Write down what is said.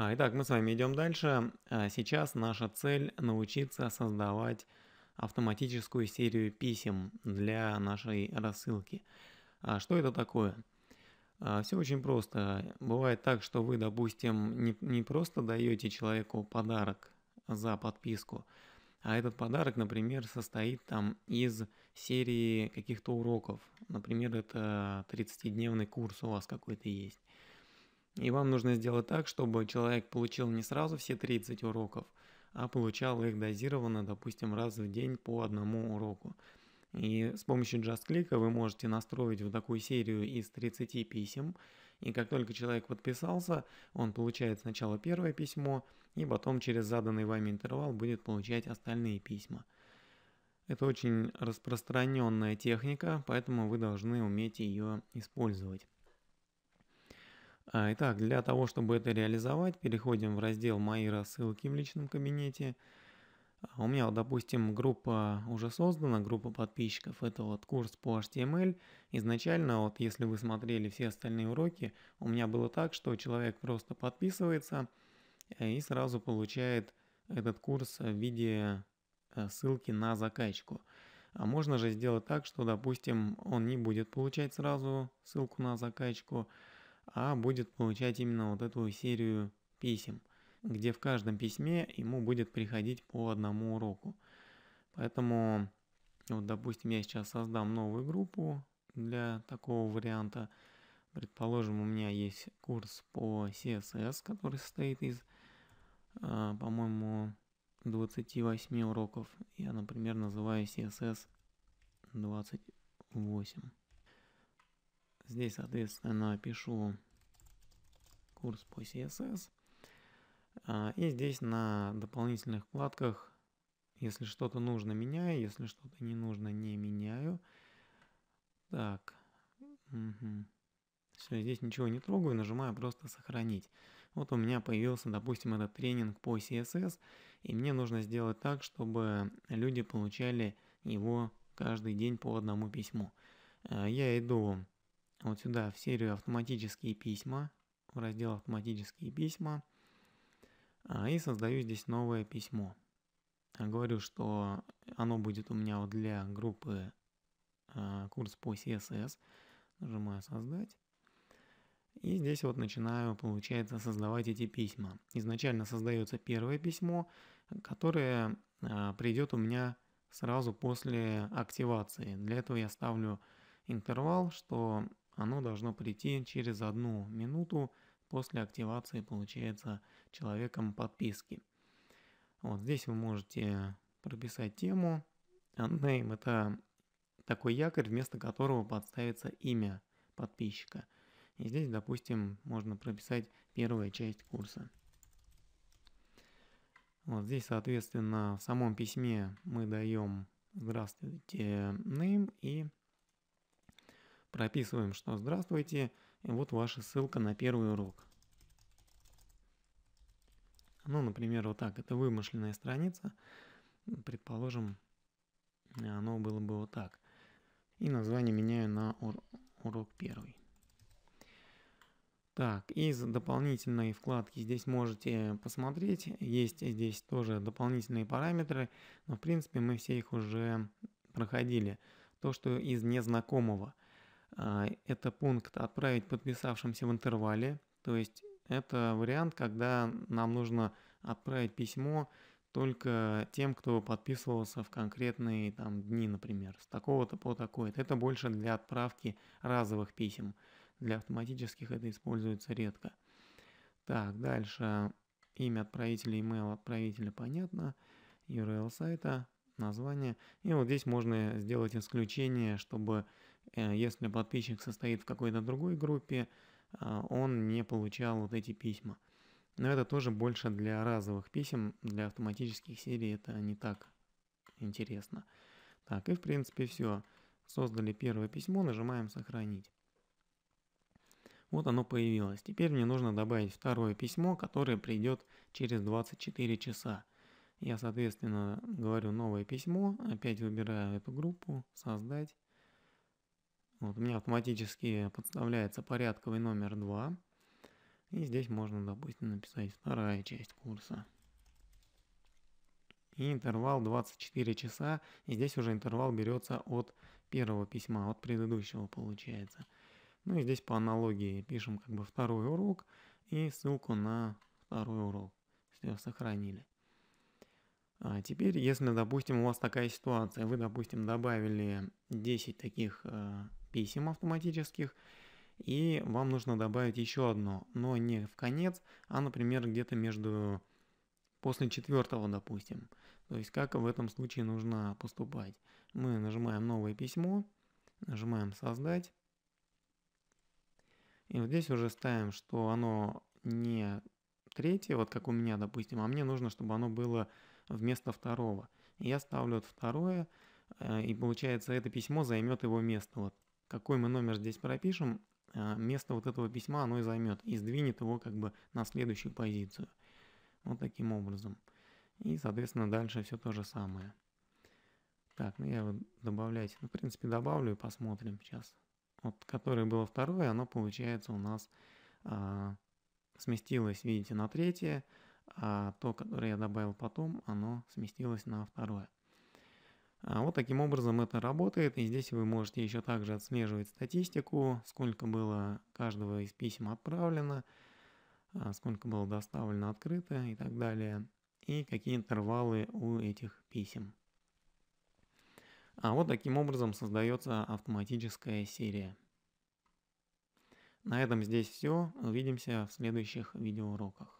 Итак, мы с вами идем дальше. Э, сейчас наша цель научиться создавать автоматическую серию писем для нашей рассылки. А что это такое? А, Все очень просто. Бывает так, что вы, допустим, не, просто даете человеку подарок за подписку, а этот подарок, например, состоит там из серии каких-то уроков. Например, это 30-дневный курс у вас какой-то есть. И вам нужно сделать так, чтобы человек получил не сразу все 30 уроков, а получал их дозированно, допустим, раз в день по одному уроку. И с помощью JustClick вы можете настроить вот такую серию из 30 писем. И как только человек подписался, он получает сначала первое письмо, и потом через заданный вами интервал будет получать остальные письма. Это очень распространенная техника, поэтому вы должны уметь ее использовать. А, итак, для того, чтобы это реализовать, переходим в раздел «Мои рассылки в личном кабинете». А, у меня, вот, допустим, группа уже создана, группа подписчиков, это вот курс по HTML. Изначально, вот если вы смотрели все остальные уроки, у меня было так, что человек просто подписывается э, и сразу получает этот курс в виде э, ссылки на закачку. А можно же сделать так, что, допустим, он не будет получать сразу ссылку на закачку, а будет получать именно вот эту серию писем, где в каждом письме ему будет приходить по одному уроку. Поэтому, вот, допустим, я сейчас создам новую группу для такого варианта. Предположим, у меня есть курс по CSS, который состоит из, а, по-моему, 28 уроков. Я, например, называю CSS 28. Здесь, соответственно, пишу курс по CSS. А, и здесь на дополнительных вкладках, если что-то нужно, меняю, если что-то не нужно, не меняю. Так, угу. все, здесь ничего не трогаю, нажимаю просто «Сохранить». Вот у меня появился, допустим, этот тренинг по CSS, и мне нужно сделать так, чтобы люди получали его каждый день по одному письму. А, я иду вот сюда в серию автоматические письма, в раздел автоматические письма, а, и создаю здесь новое письмо. А, говорю, что оно будет у меня вот для группы а, курс по CSS. Нажимаю создать. И здесь вот начинаю, получается, создавать эти письма. Изначально создается первое письмо, которое придет у меня сразу после активации. Для этого я ставлю интервал, что оно должно прийти через одну минуту после активации, получается, человеком подписки. Вот здесь вы можете прописать тему. Name это такой якорь, вместо которого подставится имя подписчика. И здесь, допустим, можно прописать первая часть курса. Вот здесь, соответственно, в самом письме мы даем «Здравствуйте, name» и прописываем, что здравствуйте, и вот ваша ссылка на первый урок. Ну, например, вот так, это вымышленная страница, предположим, оно было бы вот так. И название меняю на ур урок первый. Так, из дополнительной вкладки здесь можете посмотреть, есть здесь тоже дополнительные параметры, но в принципе мы все их уже проходили. То, что из незнакомого – а, это пункт «Отправить подписавшимся в интервале», то есть это вариант, когда нам нужно отправить письмо только тем, кто подписывался в конкретные там, дни, например, с такого-то по такое-то. Это больше для отправки разовых писем. Для автоматических это используется редко. Так, дальше. Имя отправителя, email отправителя понятно. URL сайта, название. И вот здесь можно сделать исключение, чтобы Э, если подписчик состоит в какой-то другой группе, а, он не получал вот эти письма. Но это тоже больше для разовых писем, для автоматических серий это не так интересно. Так, и в принципе все. Создали первое письмо, нажимаем «Сохранить». Вот оно появилось. Теперь мне нужно добавить второе письмо, которое придет через 24 часа. Я, соответственно, говорю новое письмо, опять выбираю эту группу, создать. Вот, у меня автоматически подставляется порядковый номер 2. И здесь можно, допустим, написать вторая часть курса. И интервал 24 часа. И здесь уже интервал берется от первого письма, от предыдущего получается. Ну и здесь по аналогии пишем как бы второй урок и ссылку на второй урок, Все сохранили. А теперь, если, допустим, у вас такая ситуация, вы, допустим, добавили 10 таких э, писем автоматических, и вам нужно добавить еще одно, но не в конец, а, например, где-то между после четвертого, допустим. То есть как в этом случае нужно поступать. Мы нажимаем новое письмо, нажимаем создать. И вот здесь уже ставим, что оно не третье, вот как у меня, допустим, а мне нужно, чтобы оно было вместо второго. Я ставлю вот второе, э, и получается это письмо займет его место. Вот какой мы номер здесь пропишем, а, место вот этого письма оно и займет, и сдвинет его как бы на следующую позицию. Вот таким образом. И, соответственно, дальше все то же самое. Так, ну я его добавлять, ну, в принципе, добавлю и посмотрим сейчас. Вот, которое было второе, оно получается у нас а, сместилось, видите, на третье, а то, которое я добавил потом, оно сместилось на второе. А вот таким образом это работает, и здесь вы можете еще также отслеживать статистику, сколько было каждого из писем отправлено, а, сколько было доставлено открыто и так далее, и какие интервалы у этих писем. А вот таким образом создается автоматическая серия. На этом здесь все. Увидимся в следующих видеоуроках.